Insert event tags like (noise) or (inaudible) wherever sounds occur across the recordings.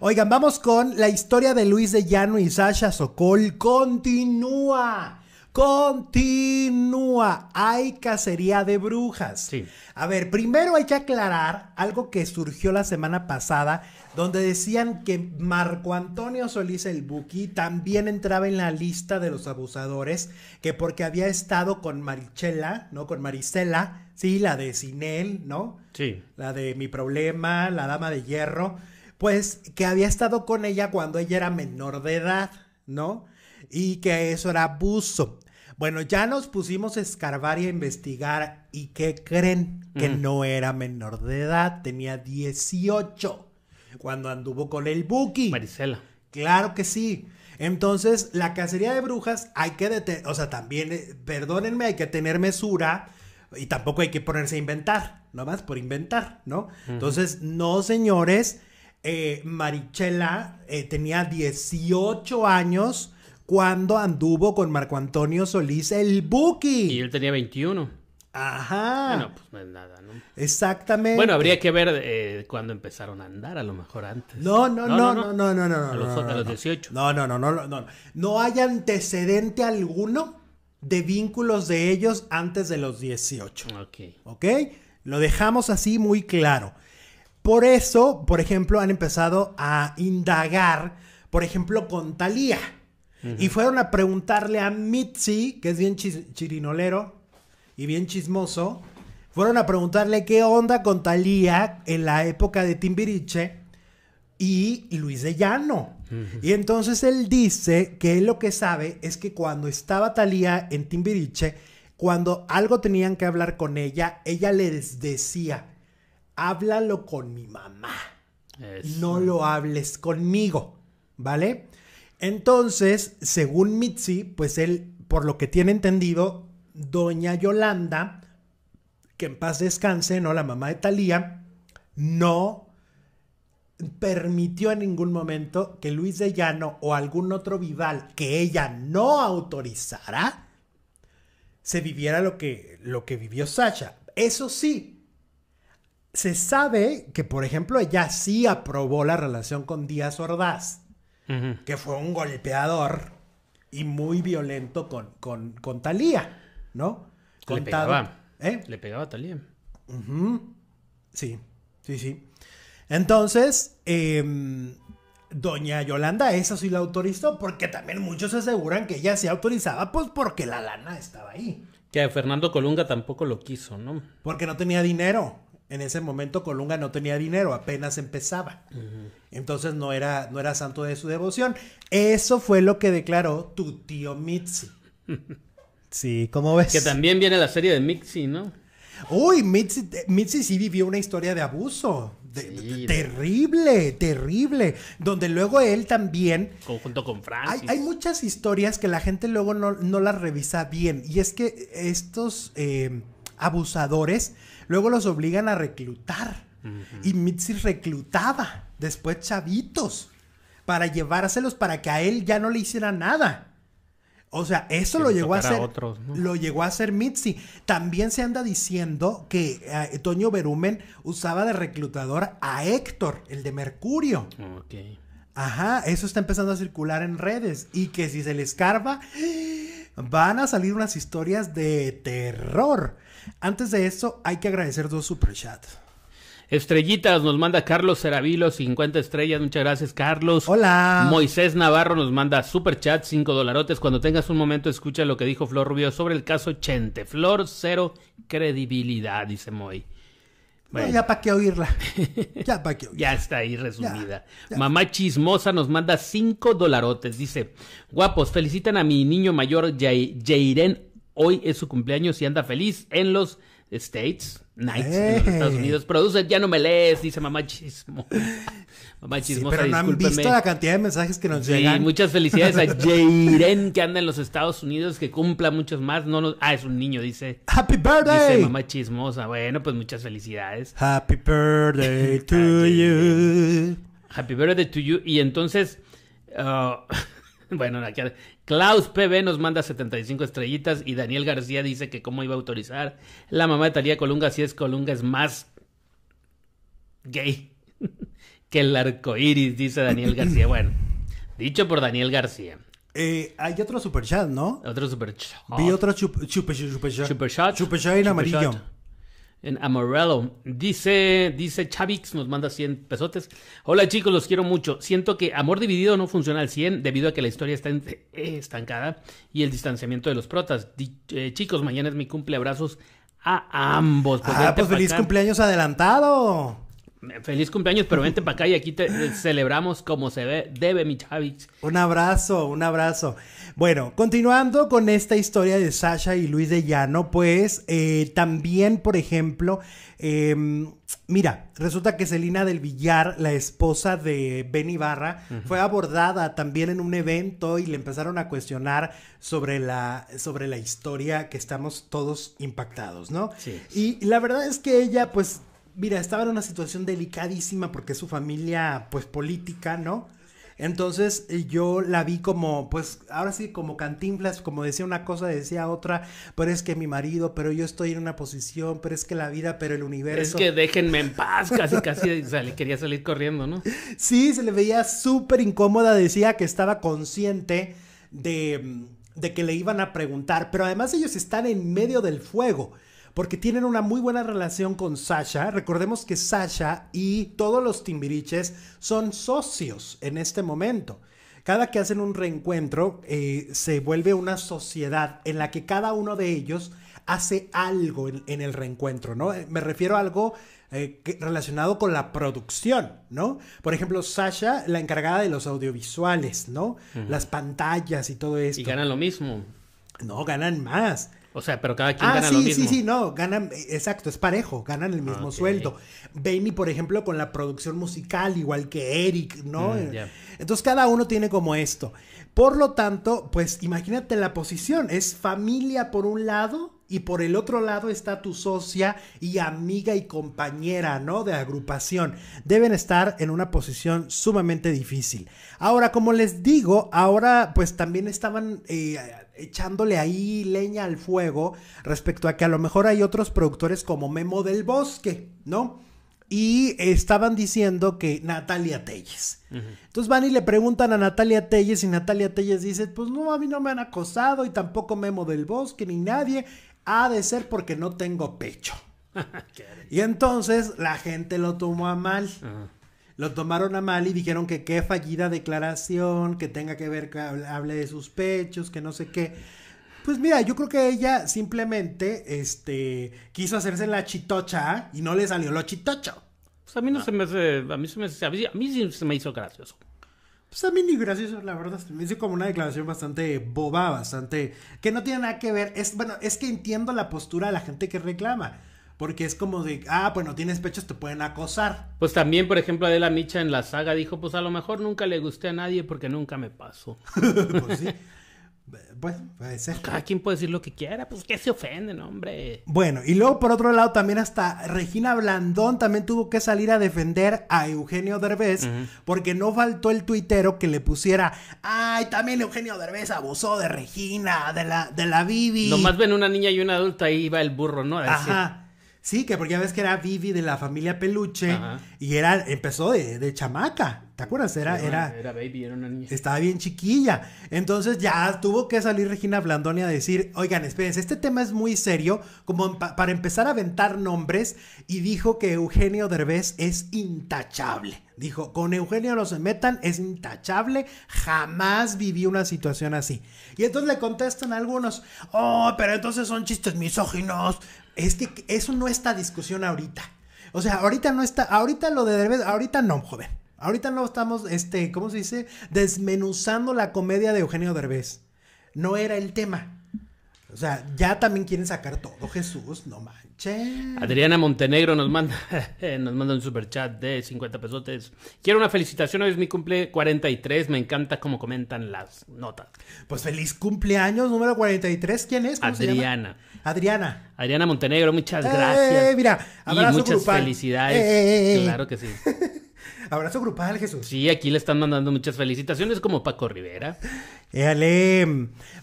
Oigan, vamos con la historia de Luis de Llano y Sasha Sokol. Continúa. Continúa. Hay cacería de brujas. Sí. A ver, primero hay que aclarar algo que surgió la semana pasada, donde decían que Marco Antonio Solís el Buki también entraba en la lista de los abusadores, que porque había estado con Marichela, ¿no? Con Maricela, sí, la de Sinel, ¿no? Sí. La de Mi Problema, la Dama de Hierro pues que había estado con ella cuando ella era menor de edad, ¿no? Y que eso era abuso. Bueno, ya nos pusimos a escarbar y a investigar y que creen que no era menor de edad, tenía 18 cuando anduvo con el Buki. Marisela. Claro que sí. Entonces, la cacería de brujas hay que detener, o sea, también, eh, perdónenme, hay que tener mesura y tampoco hay que ponerse a inventar, nomás por inventar, ¿no? Entonces, no, señores, eh, Marichela eh, tenía 18 años cuando anduvo con Marco Antonio Solís el Buki. Y él tenía 21. Ajá. Bueno, pues no es pues, nada, ¿no? Exactamente. Bueno, habría que ver cuando eh, cuándo empezaron a andar, a lo mejor antes. No, no, no, no, no, no, no. no, a, los, 18. No, no, no, no, no. No hay antecedente alguno de vínculos de ellos antes de los 18. Ok. Ok. Lo dejamos así muy claro. Por eso, por ejemplo, han empezado a indagar, por ejemplo, con Talía Y fueron a preguntarle a Mitzi, que es bien chirinolero y bien chismoso, fueron a preguntarle qué onda con Talía en la época de Timbiriche y Luis de Llano. Y entonces él dice que él lo que sabe es que cuando estaba Talía en Timbiriche, cuando algo tenían que hablar con ella, ella les decía, háblalo con mi mamá. No lo hables conmigo, ¿vale? Entonces, según Mitzi, pues él, por lo que tiene entendido, doña Yolanda, que en paz descanse, ¿no? La mamá de Talía, no permitió en ningún momento que Luis de Llano o algún otro Vival que ella no autorizara se viviera lo que, lo que vivió Sasha. Eso sí, se sabe que, por ejemplo, ella sí aprobó la relación con Díaz Ordaz, que fue un golpeador y muy violento con, con, Talía, ¿no? Le pegaba. ¿Eh? Le pegaba a Talía. Sí, sí, sí. Entonces, em, doña Yolanda eso sí la autorizó, porque también muchos aseguran que ella sí autorizaba, pues porque la lana estaba ahí. Que Fernando Colunga tampoco lo quiso, ¿no? Porque no tenía dinero. En ese momento Colunga no tenía dinero, apenas empezaba. Entonces no era, no era santo de su devoción. Eso fue lo que declaró tu tío Mitzi. (laughs) Sí, ¿cómo ves? Que también viene la serie de Mitzi, ¿no? Uy, Mitzi, eh, sí vivió una historia de abuso. terrible, terrible. Donde luego él también. Conjunto con Francis. Hay, muchas historias que la gente luego no, las revisa bien. Y es que estos. Eh, abusadores, luego los obligan a reclutar. Y Mitzi reclutaba después chavitos para llevárselos para que a él ya no le hiciera nada. O sea, eso lo llegó, a hacer, otros, lo llegó a hacer. Mitzi. También se anda diciendo que eh, Toño Berumen usaba de reclutador a Héctor, el de Mercurio. Ok. Ajá, eso está empezando a circular en redes. Y que si se le escarba van a salir unas historias de terror. Antes de eso, hay que agradecer dos superchats. Estrellitas nos manda Carlos Ceravilo, 50 estrellas. Muchas gracias, Carlos. Hola. Moisés Navarro nos manda super chat, 5 dolarotes. Cuando tengas un momento, escucha lo que dijo Flor Rubio sobre el caso Chente. Flor, cero credibilidad, dice Moy ya para qué oírla. (laughs) Ya para qué oírla. ya está ahí resumida. Mamá chismosa nos manda cinco dolarotes. Dice, guapos, felicitan a mi niño mayor, Jairén, Hoy es su cumpleaños y anda feliz en los States, Nights, Estados eh. Unidos. Produce, ya no me lees, dice mamá chismo. (laughs) mamá chismosa, sí, pero no han visto la cantidad de mensajes que nos sí, llegan. muchas felicidades a (laughs) Jiren que anda en los Estados Unidos, que cumpla muchos más. No no, Ah, es un niño, dice. ¡Happy birthday! Dice mamá chismosa. Bueno, pues muchas felicidades. ¡Happy birthday (laughs) to you! ¡Happy birthday to you! Y entonces... Uh, (laughs) Bueno, aquí, Klaus PB nos manda 75 estrellitas y Daniel García dice que cómo iba a autorizar la mamá de Talía Colunga si es Colunga es más gay (laughs) que el arco iris, dice Daniel García. (laughs) Bueno, dicho por Daniel García. Eh, hay otro chat, ¿no? Otro superchat. Vi otro superchat. en amarillo en Amorello. Dice, dice Chavix, nos manda 100 pesotes. Hola chicos, los quiero mucho. Siento que amor dividido no funciona al 100 debido a que la historia está eh, estancada y el distanciamiento de los protas. Eh, chicos, mañana es mi cumple. Abrazos a ambos. Pues ah, pues feliz cumpleaños adelantado. Feliz cumpleaños, pero vente para acá y aquí te celebramos como se ve, debe mi Un abrazo, un abrazo. Bueno, continuando con esta historia de Sasha y Luis de Llano, pues eh, también, por ejemplo, em, mira, resulta que Celina del Villar, la esposa de Ben Ibarra, fue abordada también en un evento y le empezaron a cuestionar sobre la, sobre la historia que estamos todos impactados, ¿no? Sí. Y la verdad es que ella, pues mira, estaba en una situación delicadísima porque su familia, pues política, ¿no? Entonces eh, yo la vi como, pues ahora sí, como cantinflas, como decía una cosa, decía otra, pero es que mi marido, pero yo estoy en una posición, pero es que la vida, pero el universo. Es que déjenme en paz, (laughs) casi, casi, le quería salir corriendo, ¿no? Sí, se le veía súper incómoda, decía que estaba consciente de, de que le iban a preguntar, pero además ellos están en medio del fuego porque tienen una muy buena relación con Sasha. Recordemos que Sasha y todos los timbiriches son socios en este momento. Cada que hacen un reencuentro eh, se vuelve una sociedad en la que cada uno de ellos hace algo en, el reencuentro, ¿no? Eh, me refiero a algo eh, relacionado con la producción, ¿no? Por ejemplo, Sasha, la encargada de los audiovisuales, ¿no? Las pantallas y todo esto. Y ganan lo mismo. No, ganan más. O sea, pero cada quien ah, gana lo mismo. Sí, sí, no, ganan, eh, exacto, es parejo, ganan el mismo sueldo. Baby, por ejemplo, con la producción musical, igual que Eric, ¿no? Mm, eh, entonces cada uno tiene como esto. Por lo tanto, pues imagínate la posición, es familia por un lado y por el otro lado está tu socia y amiga y compañera, ¿no? De agrupación. Deben estar en una posición sumamente difícil. Ahora, como les digo, ahora pues también estaban eh, echándole ahí leña al fuego respecto a que a lo mejor hay otros productores como Memo del Bosque, ¿no? y estaban diciendo que Natalia Telles. Entonces van y le preguntan a Natalia Telles y Natalia Telles dice, pues no, a mí no me han acosado y tampoco Memo del Bosque ni nadie ha de ser porque no tengo pecho. (laughs) y entonces la gente lo tomó a mal. Lo tomaron a mal y dijeron que qué fallida declaración, que tenga que ver que hable de sus pechos, que no sé qué. Pues mira, yo creo que ella simplemente este, quiso hacerse la chitocha y no le salió lo chitocho. Pues a mí no, se me hace, a mí, a mí sí se me hizo gracioso. Pues a mí ni gracioso, la verdad. Me hizo como una declaración bastante boba, bastante. que no tiene nada que ver. Es, bueno, es que entiendo la postura de la gente que reclama. Porque es como de, ah, pues no tienes pechos, te pueden acosar. Pues también, por ejemplo, Adela Micha en la saga dijo, pues a lo mejor nunca le gusté a nadie porque nunca me pasó. (laughs) pues sí. Pues puede pues ser. Cada quien puede decir lo que quiera, pues que se ofenden, hombre. Bueno, y luego por otro lado también hasta Regina Blandón también tuvo que salir a defender a Eugenio Derbez porque no faltó el tuitero que le pusiera, ay, también Eugenio Derbez abusó de Regina, de la, de la Bibi. Nomás ven una niña y un adulto ahí va el burro, ¿no? Ajá. Sí, que porque ya ves que era Vivi de la familia Peluche y era, empezó de, chamaca. ¿Te acuerdas? Era, era, baby, era una niña. Estaba bien chiquilla. Entonces ya tuvo que salir Regina Blandoni a decir, oigan, espérense, este tema es muy serio, como para empezar a aventar nombres, y dijo que Eugenio Derbez es intachable. Dijo, con Eugenio no se metan, es intachable, jamás viví una situación así. Y entonces le contestan algunos, oh, pero entonces son chistes misóginos, es que eso no está discusión ahorita. O sea, ahorita no está, ahorita lo de Derbez, ahorita no, joven. Ahorita no estamos, este, ¿cómo se dice? Desmenuzando la comedia de Eugenio Derbez. No era el tema. O sea, ya también quieren sacar todo, Jesús, no manches. Adriana Montenegro nos manda, (laughs) nos manda un super chat de 50 pesotes. Quiero una felicitación, hoy es mi cumple 43, me encanta cómo comentan las notas. Pues feliz cumpleaños número 43, ¿quién es? Adriana. Adriana. Adriana Montenegro, muchas eh, gracias. mira, y muchas felicidades. Eh, eh, claro que sí. (laughs) Abrazo grupal, Jesús. Sí, aquí le están mandando muchas felicitaciones como Paco Rivera.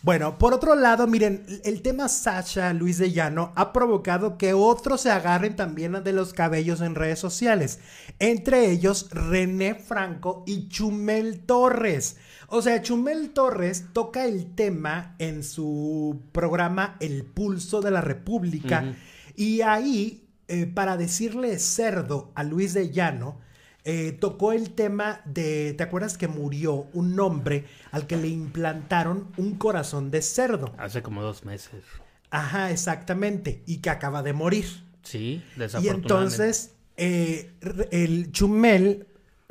Bueno, por otro lado, miren, el tema Sasha Luis de Llano ha provocado que otros se agarren también de los cabellos en redes sociales. Entre ellos, René Franco y Chumel Torres. O sea, Chumel Torres toca el tema en su programa El Pulso de la República. Y ahí, eh, para decirle cerdo a Luis de Llano, eh, tocó el tema de, ¿te acuerdas que murió un hombre al que le implantaron un corazón de cerdo? Hace como dos meses. Ajá, exactamente, y que acaba de morir. Sí, desafortunadamente. Y entonces eh, el Chumel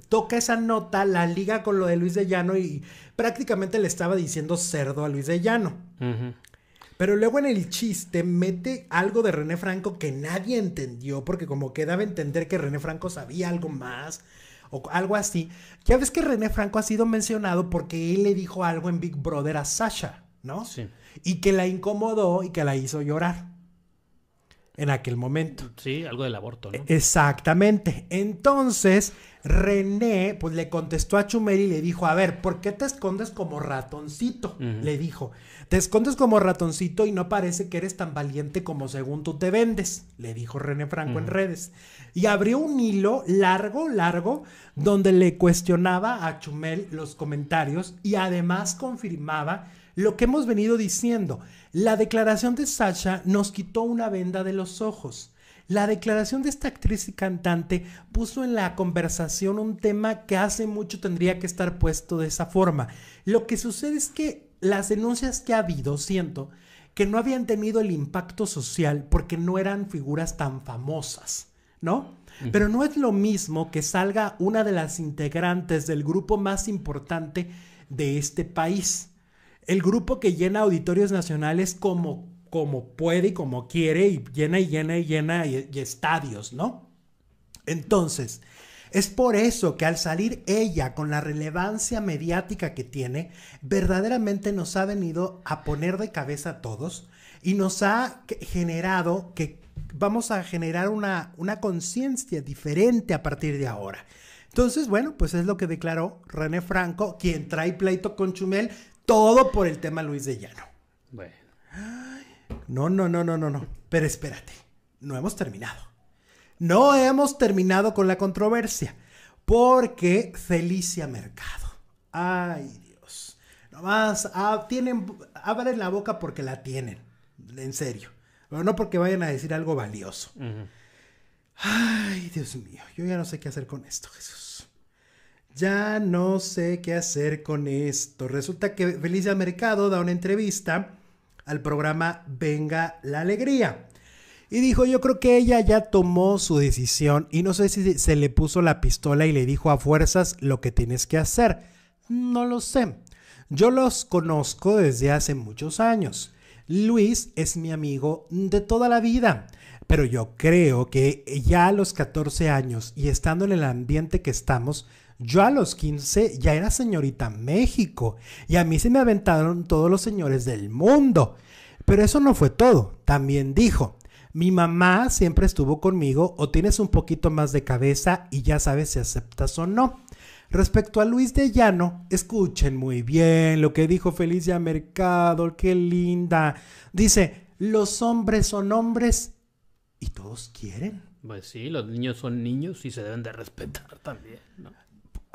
toca esa nota, la liga con lo de Luis de Llano y prácticamente le estaba diciendo cerdo a Luis de Llano. Ajá. Pero luego en el chiste mete algo de René Franco que nadie entendió, porque como que daba a entender que René Franco sabía algo más o algo así. Ya ves que René Franco ha sido mencionado porque él le dijo algo en Big Brother a Sasha, ¿no? Sí. Y que la incomodó y que la hizo llorar en aquel momento. Sí, algo del aborto, Exactamente. Entonces, René pues le contestó a Chumel y le dijo, a ver, ¿por qué te escondes como ratoncito? Le dijo, te escondes como ratoncito y no parece que eres tan valiente como según tú te vendes, le dijo René Franco en redes. Y abrió un hilo largo, largo, donde le cuestionaba a Chumel los comentarios y además confirmaba lo que hemos venido diciendo. La declaración de Sasha nos quitó una venda de los ojos. La declaración de esta actriz y cantante puso en la conversación un tema que hace mucho tendría que estar puesto de esa forma. Lo que sucede es que las denuncias que ha habido, siento, que no habían tenido el impacto social porque no eran figuras tan famosas, ¿no? Pero no es lo mismo que salga una de las integrantes del grupo más importante de este país el grupo que llena auditorios nacionales como, como puede y como quiere, y llena y llena y llena y, estadios, ¿no? Entonces, es por eso que al salir ella con la relevancia mediática que tiene, verdaderamente nos ha venido a poner de cabeza a todos y nos ha generado que vamos a generar una, una conciencia diferente a partir de ahora. Entonces, bueno, pues es lo que declaró René Franco, quien trae pleito con Chumel todo por el tema Luis de Llano. Bueno. no, no, no, no, no, no. Pero espérate, no hemos terminado. No hemos terminado con la controversia. Porque Felicia Mercado. Ay, Dios. Nomás ah, tienen, abren la boca porque la tienen. En serio. Pero no porque vayan a decir algo valioso. Ay, Dios mío. Yo ya no sé qué hacer con esto, Jesús. Ya no sé qué hacer con esto. Resulta que Felicia Mercado da una entrevista al programa Venga la Alegría. Y dijo, yo creo que ella ya tomó su decisión y no sé si se le puso la pistola y le dijo a fuerzas lo que tienes que hacer. No lo sé. Yo los conozco desde hace muchos años. Luis es mi amigo de toda la vida, pero yo creo que ya a los 14 años y estando en el ambiente que estamos, yo a los 15 ya era señorita México y a mí se me aventaron todos los señores del mundo. Pero eso no fue todo. También dijo, mi mamá siempre estuvo conmigo o tienes un poquito más de cabeza y ya sabes si aceptas o no. Respecto a Luis de Llano, escuchen muy bien lo que dijo Felicia Mercado, qué linda. Dice, los hombres son hombres y todos quieren. Pues sí, los niños son niños y se deben de respetar también. ¿no?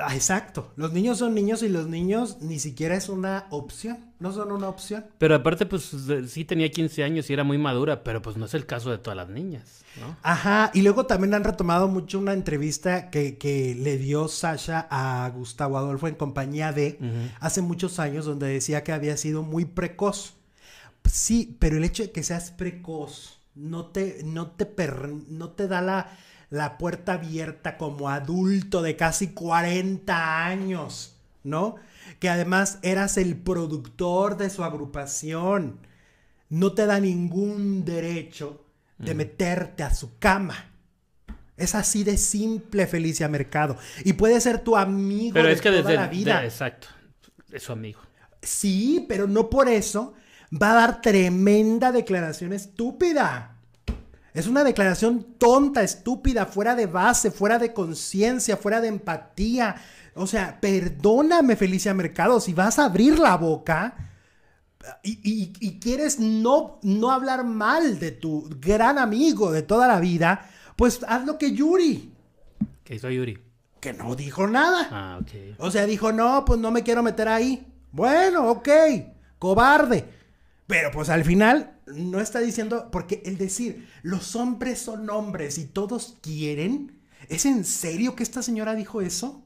Ah, exacto. Los niños son niños y los niños ni siquiera es una opción. No son una opción. Pero aparte, pues sí tenía 15 años y era muy madura, pero pues no es el caso de todas las niñas, ¿no? Ajá. Y luego también han retomado mucho una entrevista que, le dio Sasha a Gustavo Adolfo en compañía de hace muchos años, donde decía que había sido muy precoz. Sí, pero el hecho de que seas precoz no te, no te, per, no te da la la puerta abierta como adulto de casi 40 años, ¿no? Que además eras el productor de su agrupación. No te da ningún derecho de mm. meterte a su cama. Es así de simple, Felicia Mercado. Y puede ser tu amigo pero de es que toda desde, la vida. exacto. Es su amigo. Sí, pero no por eso va a dar tremenda declaración estúpida. Es una declaración tonta, estúpida, fuera de base, fuera de conciencia, fuera de empatía. O sea, perdóname, Felicia Mercado, si vas a abrir la boca y, quieres no, no hablar mal de tu gran amigo de toda la vida, pues haz lo que Yuri. ¿Qué hizo Yuri? Que no dijo nada. Ah, ok. O sea, dijo, no, pues no me quiero meter ahí. Bueno, ok, cobarde. Pero pues al final no está diciendo, porque el decir, los hombres son hombres y todos quieren, ¿es en serio que esta señora dijo eso?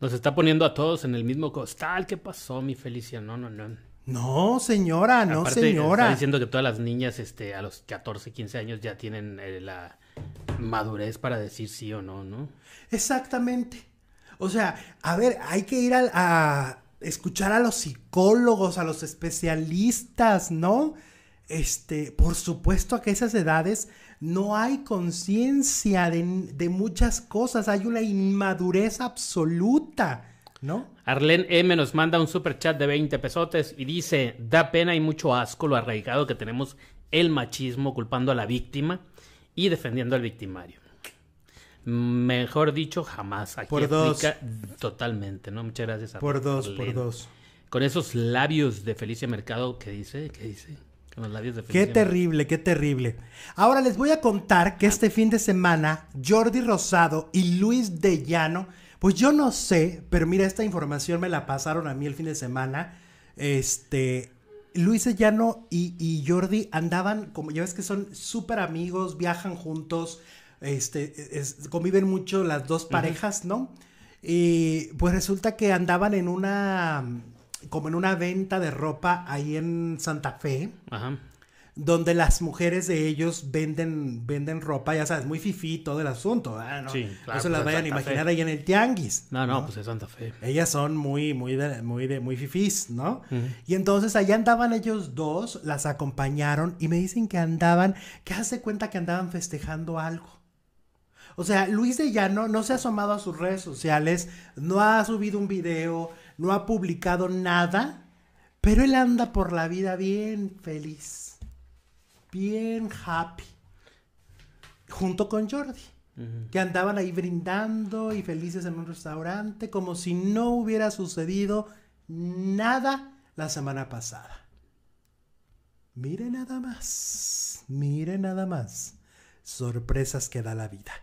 Nos está poniendo a todos en el mismo costal. ¿Qué pasó, mi Felicia? No, no, no. No, señora, no, señora. Está diciendo que todas las niñas este, a los 14, 15 años ya tienen eh, la madurez para decir sí o no, ¿no? Exactamente. O sea, a ver, hay que ir a escuchar a los psicólogos, a los especialistas, ¿no? Este, por supuesto que esas edades no hay conciencia de, muchas cosas, hay una inmadurez absoluta, ¿no? Arlen M nos manda un super chat de 20 pesotes y dice, da pena y mucho asco lo arraigado que tenemos el machismo culpando a la víctima y defendiendo al victimario. Mejor dicho, jamás. Aquí por totalmente, ¿no? Muchas gracias. Por dos, por dos. Con esos labios de Felicia Mercado que dice, que dice. Qué terrible, qué terrible. Ahora les voy a contar que este fin de semana Jordi Rosado y Luis de Llano, pues yo no sé, pero mira, esta información me la pasaron a mí el fin de semana. Este, Luis de Llano y, Jordi andaban, como ya ves que son súper amigos, viajan juntos, este, conviven mucho las dos parejas, ¿no? Y pues resulta que andaban en una como en una venta de ropa ahí en Santa Fe. Donde las mujeres de ellos venden, venden ropa, ya sabes, muy fifí todo el asunto. ¿No? Sí, se las pues, vayan a imaginar ahí en el tianguis. No, no, pues es Santa Fe. Ellas son muy, muy muy de, muy fifís, ¿no? Y entonces allá andaban ellos dos, las acompañaron y me dicen que andaban, que hace cuenta que andaban festejando algo. O sea, Luis de Llano no se ha asomado a sus redes sociales, no ha subido un video, no ha publicado nada, pero él anda por la vida bien feliz, bien happy, junto con Jordi, que andaban ahí brindando y felices en un restaurante, como si no hubiera sucedido nada la semana pasada. Mire nada más, mire nada más. Sorpresas que da la vida.